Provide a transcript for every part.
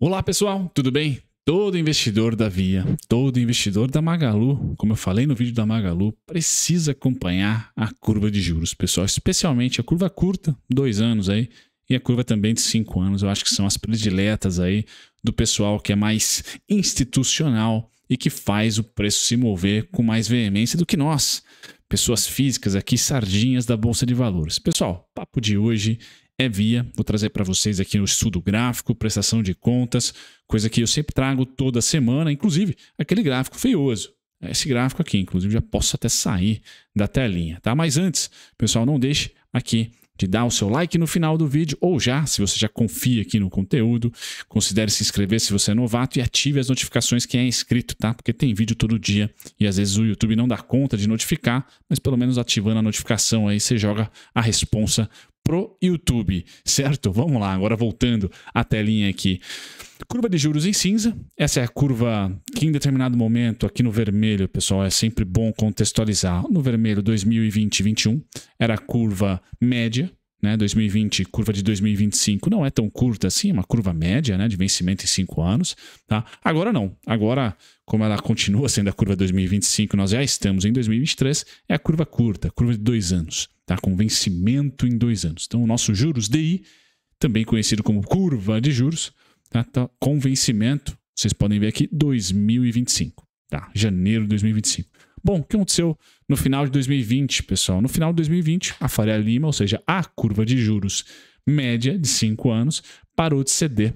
Olá pessoal, tudo bem? Todo investidor da Via, todo investidor da Magalu, como eu falei no vídeo da Magalu, precisa acompanhar a curva de juros, pessoal, especialmente a curva curta, dois anos aí, e a curva também de cinco anos. Eu acho que são as prediletas aí do pessoal que é mais institucional e que faz o preço se mover com mais veemência do que nós, pessoas físicas aqui, sardinhas da Bolsa de Valores. Pessoal, papo de hoje é via. Vou trazer para vocês aqui o estudo gráfico, prestação de contas, coisa que eu sempre trago toda semana, inclusive aquele gráfico feioso. Esse gráfico aqui, inclusive, já posso até sair da telinha, tá? Mas antes, pessoal, não deixe aqui de dar o seu like no final do vídeo, ou já, se você já confia aqui no conteúdo, considere se inscrever se você é novato e ative as notificações quem é inscrito, tá? Porque tem vídeo todo dia e às vezes o YouTube não dá conta de notificar, mas pelo menos ativando a notificação aí você joga a responsa pro YouTube, certo? Vamos lá, agora voltando à telinha aqui. Curva de juros em cinza, essa é a curva que em determinado momento, aqui no vermelho, pessoal, é sempre bom contextualizar. No vermelho 2020 21 era a curva média, né, 2020, curva de 2025 não é tão curta assim, é uma curva média né, de vencimento em 5 anos. Tá? Agora não. Agora, como ela continua sendo a curva 2025, nós já estamos em 2023, é a curva curta, curva de 2 anos, tá? com vencimento em 2 anos. Então, o nosso juros DI, também conhecido como curva de juros, tá? Tá com vencimento, vocês podem ver aqui, 2025, tá? janeiro de 2025. Bom, o que aconteceu no final de 2020, pessoal? No final de 2020, a Faria Lima, ou seja, a curva de juros média de 5 anos, parou de ceder,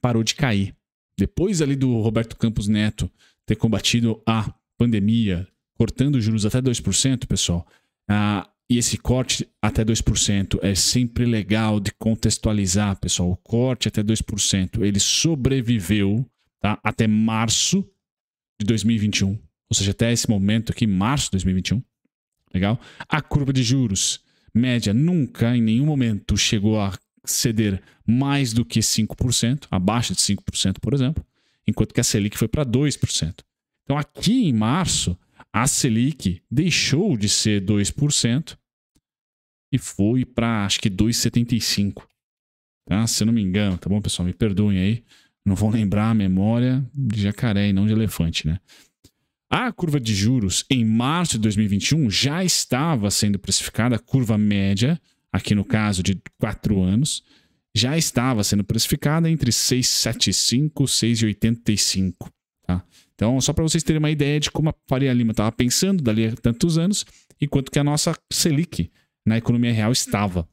parou de cair. Depois ali do Roberto Campos Neto ter combatido a pandemia, cortando os juros até 2%, pessoal, ah, e esse corte até 2% é sempre legal de contextualizar, pessoal. O corte até 2%, ele sobreviveu tá, até março de 2021 ou seja, até esse momento aqui, março de 2021, legal? A curva de juros média nunca, em nenhum momento, chegou a ceder mais do que 5%, abaixo de 5%, por exemplo, enquanto que a Selic foi para 2%. Então, aqui em março, a Selic deixou de ser 2% e foi para, acho que, 2,75%. Tá? Se eu não me engano, tá bom, pessoal? Me perdoem aí. Não vão lembrar a memória de jacaré e não de elefante, né? A curva de juros em março de 2021 já estava sendo precificada, a curva média, aqui no caso de 4 anos, já estava sendo precificada entre 6,75 e 6,85. Tá? Então, só para vocês terem uma ideia de como a Faria Lima estava pensando dali a tantos anos e quanto que a nossa Selic na economia real estava.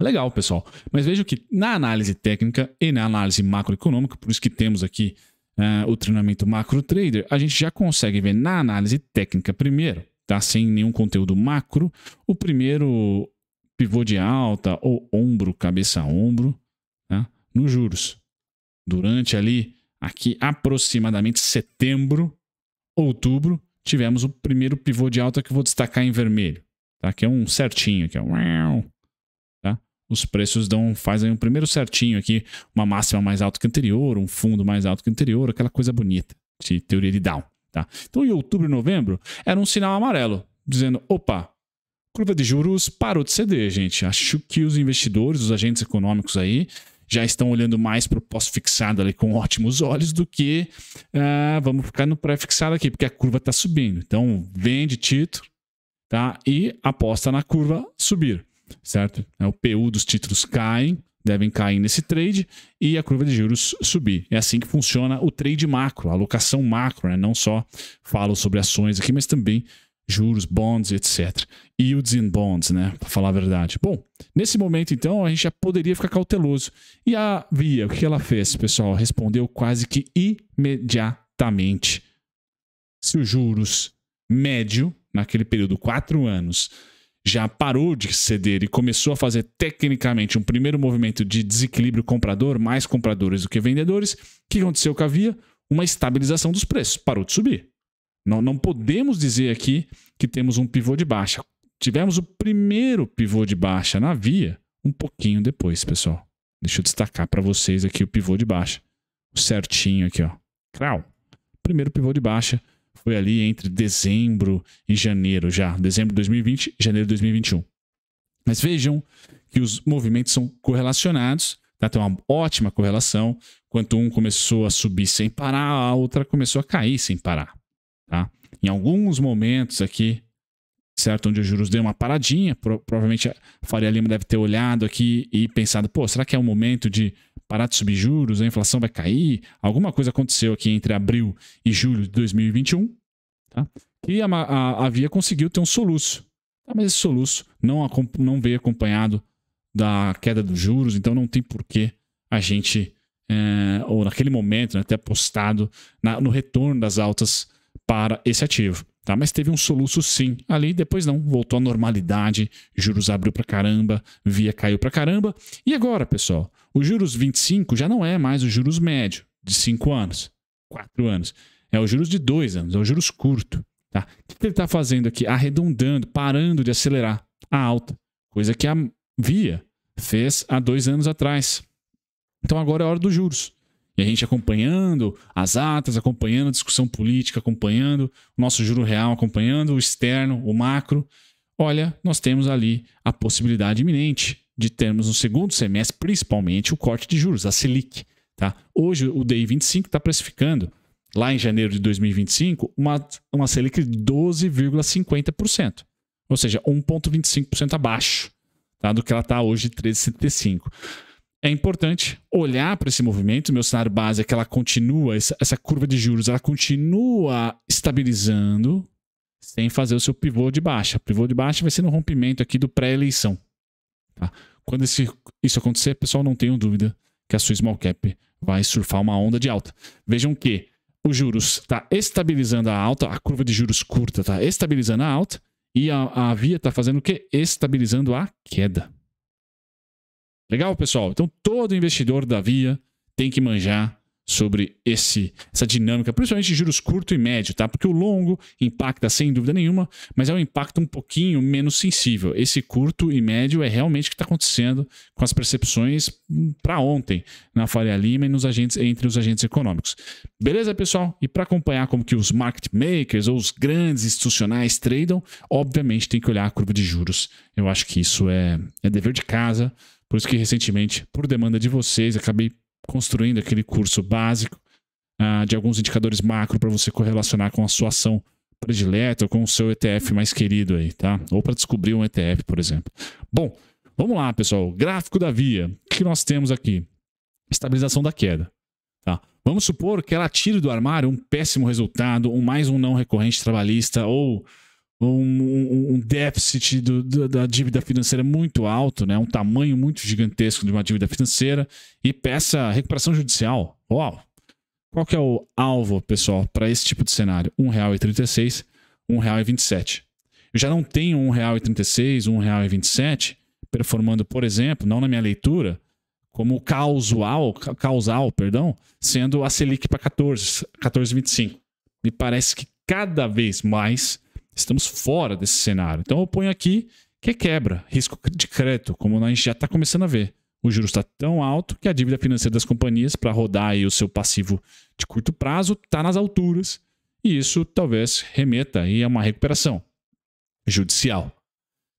Legal, pessoal. Mas vejam que na análise técnica e na análise macroeconômica, por isso que temos aqui uh, o treinamento macro trader, a gente já consegue ver na análise técnica primeiro, tá? Sem nenhum conteúdo macro, o primeiro pivô de alta ou ombro, cabeça a ombro, tá? Nos juros. Durante ali, aqui aproximadamente setembro, outubro, tivemos o primeiro pivô de alta que eu vou destacar em vermelho, tá? Que é um certinho, que é um os preços dão, fazem um primeiro certinho aqui, uma máxima mais alta que anterior, um fundo mais alto que anterior, aquela coisa bonita de teoria de Down. Tá? Então, em outubro e novembro, era um sinal amarelo, dizendo: opa, curva de juros parou de ceder, gente. Acho que os investidores, os agentes econômicos aí, já estão olhando mais para o pós-fixado ali com ótimos olhos do que ah, vamos ficar no pré-fixado aqui, porque a curva está subindo. Então, vende título tá? e aposta na curva subir certo? É, o PU dos títulos caem, devem cair nesse trade e a curva de juros subir. É assim que funciona o trade macro, a alocação macro, né? Não só falo sobre ações aqui, mas também juros, bonds, etc. Yields in bonds, né? Para falar a verdade. Bom, nesse momento, então, a gente já poderia ficar cauteloso. E a Via, o que ela fez, pessoal? Respondeu quase que imediatamente. Se os juros médio, naquele período, quatro anos, já parou de ceder e começou a fazer tecnicamente um primeiro movimento de desequilíbrio comprador, mais compradores do que vendedores, o que aconteceu com a Via? Uma estabilização dos preços, parou de subir. Não, não podemos dizer aqui que temos um pivô de baixa. Tivemos o primeiro pivô de baixa na Via um pouquinho depois, pessoal. Deixa eu destacar para vocês aqui o pivô de baixa. O certinho aqui, ó. Crau. Primeiro pivô de baixa foi ali entre dezembro e janeiro já, dezembro de 2020 e janeiro de 2021. Mas vejam que os movimentos são correlacionados, tá? tem uma ótima correlação, quanto um começou a subir sem parar, a outra começou a cair sem parar. Tá? Em alguns momentos aqui certo? Onde os juros deu uma paradinha. Pro, provavelmente a Faria Lima deve ter olhado aqui e pensado, pô, será que é o momento de parar de subir juros? A inflação vai cair? Alguma coisa aconteceu aqui entre abril e julho de 2021, tá? E a, a, a Via conseguiu ter um soluço. Tá, mas esse soluço não, não veio acompanhado da queda dos juros, então não tem porquê a gente, é, ou naquele momento, né, ter apostado na, no retorno das altas para esse ativo. Tá? Mas teve um soluço sim ali, depois não, voltou à normalidade, juros abriu para caramba, via caiu para caramba. E agora, pessoal, o juros 25 já não é mais o juros médio de 5 anos, 4 anos. É o juros de 2 anos, é o juros curto. Tá? O que ele está fazendo aqui? Arredondando, parando de acelerar a alta, coisa que a Via fez há dois anos atrás. Então agora é hora dos juros. E a gente acompanhando as atas, acompanhando a discussão política, acompanhando o nosso juro real, acompanhando o externo, o macro. Olha, nós temos ali a possibilidade iminente de termos no segundo semestre, principalmente, o corte de juros, a Selic. Tá? Hoje o DI 25 está precificando, lá em janeiro de 2025, uma, uma Selic de 12,50%. Ou seja, 1,25% abaixo tá? do que ela está hoje, 13,75% é importante olhar para esse movimento. Meu cenário base é que ela continua, essa curva de juros, ela continua estabilizando sem fazer o seu pivô de baixa. O pivô de baixa vai ser no rompimento aqui do pré-eleição. Tá? Quando esse, isso acontecer, pessoal, não tenham dúvida que a sua small cap vai surfar uma onda de alta. Vejam que os juros está estabilizando a alta, a curva de juros curta está estabilizando a alta e a, a via está fazendo o quê? Estabilizando a queda. Legal, pessoal? Então todo investidor da Via tem que manjar sobre esse, essa dinâmica, principalmente de juros curto e médio, tá? Porque o longo impacta sem dúvida nenhuma, mas é um impacto um pouquinho menos sensível. Esse curto e médio é realmente o que está acontecendo com as percepções hum, para ontem na Faria Lima e nos agentes entre os agentes econômicos. Beleza, pessoal? E para acompanhar como que os market makers ou os grandes institucionais tradam, obviamente tem que olhar a curva de juros. Eu acho que isso é, é dever de casa por isso que recentemente, por demanda de vocês, acabei construindo aquele curso básico ah, de alguns indicadores macro para você correlacionar com a sua ação predileta ou com o seu ETF mais querido aí, tá? Ou para descobrir um ETF, por exemplo. Bom, vamos lá, pessoal. Gráfico da via. O que nós temos aqui? Estabilização da queda. Tá? Vamos supor que ela tire do armário um péssimo resultado, um mais um não recorrente trabalhista ou um, um déficit do, do, da dívida financeira muito alto, né? um tamanho muito gigantesco de uma dívida financeira e peça recuperação judicial. Uau! Qual que é o alvo, pessoal, para esse tipo de cenário? R$ 1,36, R$ 1,27. Eu já não tenho R$ 1,36, R$ 1,27 performando, por exemplo, não na minha leitura, como causal, causal, perdão, sendo a Selic para 14, 14,25. Me parece que cada vez mais Estamos fora desse cenário. Então eu ponho aqui que quebra, risco de crédito, como a gente já está começando a ver. O juros está tão alto que a dívida financeira das companhias para rodar o seu passivo de curto prazo está nas alturas e isso talvez remeta aí a uma recuperação judicial.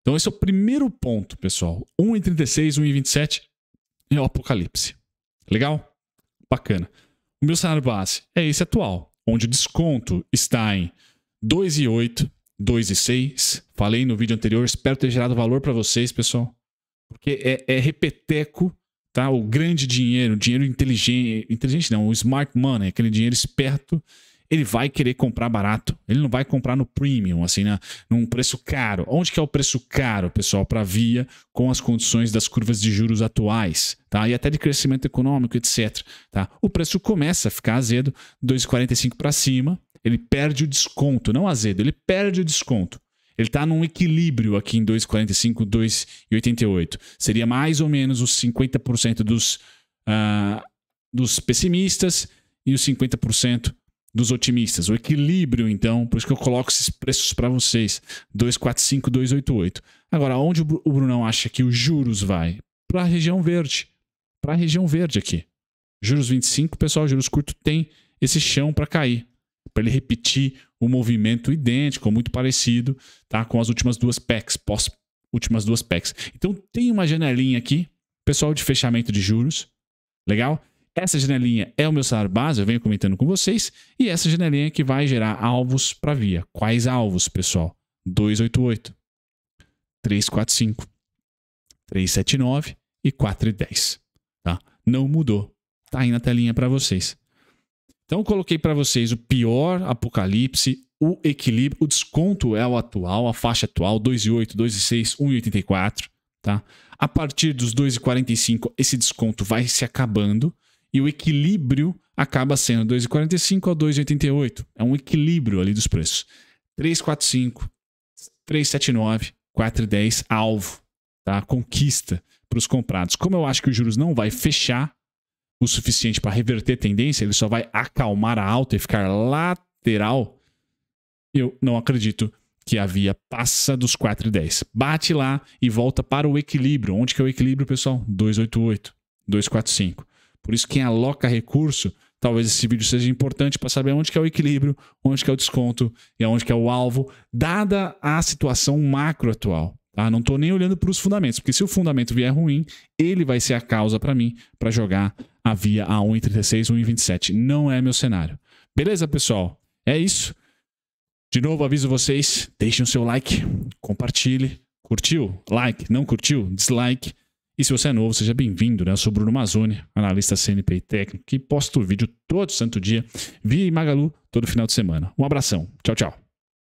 Então esse é o primeiro ponto, pessoal. 1,36, 1,27 é o apocalipse. Legal? Bacana. O meu cenário base é esse atual, onde o desconto está em 2,8 2 e 6. Falei no vídeo anterior, espero ter gerado valor para vocês, pessoal. Porque é, é repeteco, tá? O grande dinheiro, o dinheiro inteligente, inteligente não, o smart money, aquele dinheiro esperto, ele vai querer comprar barato. Ele não vai comprar no premium, assim, né? num preço caro. Onde que é o preço caro, pessoal, para via com as condições das curvas de juros atuais, tá? E até de crescimento econômico, etc, tá? O preço começa a ficar azedo 2,45 para cima, ele perde o desconto, não azedo, ele perde o desconto. Ele está num equilíbrio aqui em 2,45, 2,88. Seria mais ou menos os 50% dos, uh, dos pessimistas e os 50% dos otimistas. O equilíbrio, então, por isso que eu coloco esses preços para vocês: 245, 288. Agora, onde o Brunão acha que os juros vai? Para a região verde. Para a região verde aqui. Juros 25, pessoal, juros curto tem esse chão para cair para ele repetir o um movimento idêntico, muito parecido, tá? Com as últimas duas packs, pós últimas duas packs. Então tem uma janelinha aqui, pessoal de fechamento de juros, legal? Essa janelinha é o meu salário base, eu venho comentando com vocês, e essa janelinha que vai gerar alvos para via. Quais alvos, pessoal? 288, 345, 379 e 410, tá? Não mudou. Tá aí na telinha para vocês. Então coloquei para vocês o pior apocalipse, o equilíbrio, o desconto é o atual, a faixa atual 2,8, 2,6, 1,84, tá? A partir dos 2,45 esse desconto vai se acabando e o equilíbrio acaba sendo 2,45 a 2,88. É um equilíbrio ali dos preços. 3,45, 3,79, 4,10 alvo, tá? Conquista para os comprados. Como eu acho que os juros não vai fechar o suficiente para reverter tendência, ele só vai acalmar a alta e ficar lateral, eu não acredito que a via passa dos 4,10. Bate lá e volta para o equilíbrio. Onde que é o equilíbrio, pessoal? 288, 245. Por isso, quem aloca recurso, talvez esse vídeo seja importante para saber onde que é o equilíbrio, onde que é o desconto e onde que é o alvo, dada a situação macro atual. Tá? Não estou nem olhando para os fundamentos, porque se o fundamento vier ruim, ele vai ser a causa para mim para jogar havia a 1,36, 1,27. Não é meu cenário. Beleza, pessoal? É isso. De novo, aviso vocês, deixem o seu like, compartilhe. Curtiu? Like. Não curtiu? Dislike. E se você é novo, seja bem-vindo, né? Eu sou Bruno Mazzoni, analista CNP técnico, que posto vídeo todo santo dia, via Magalu, todo final de semana. Um abração. Tchau, tchau.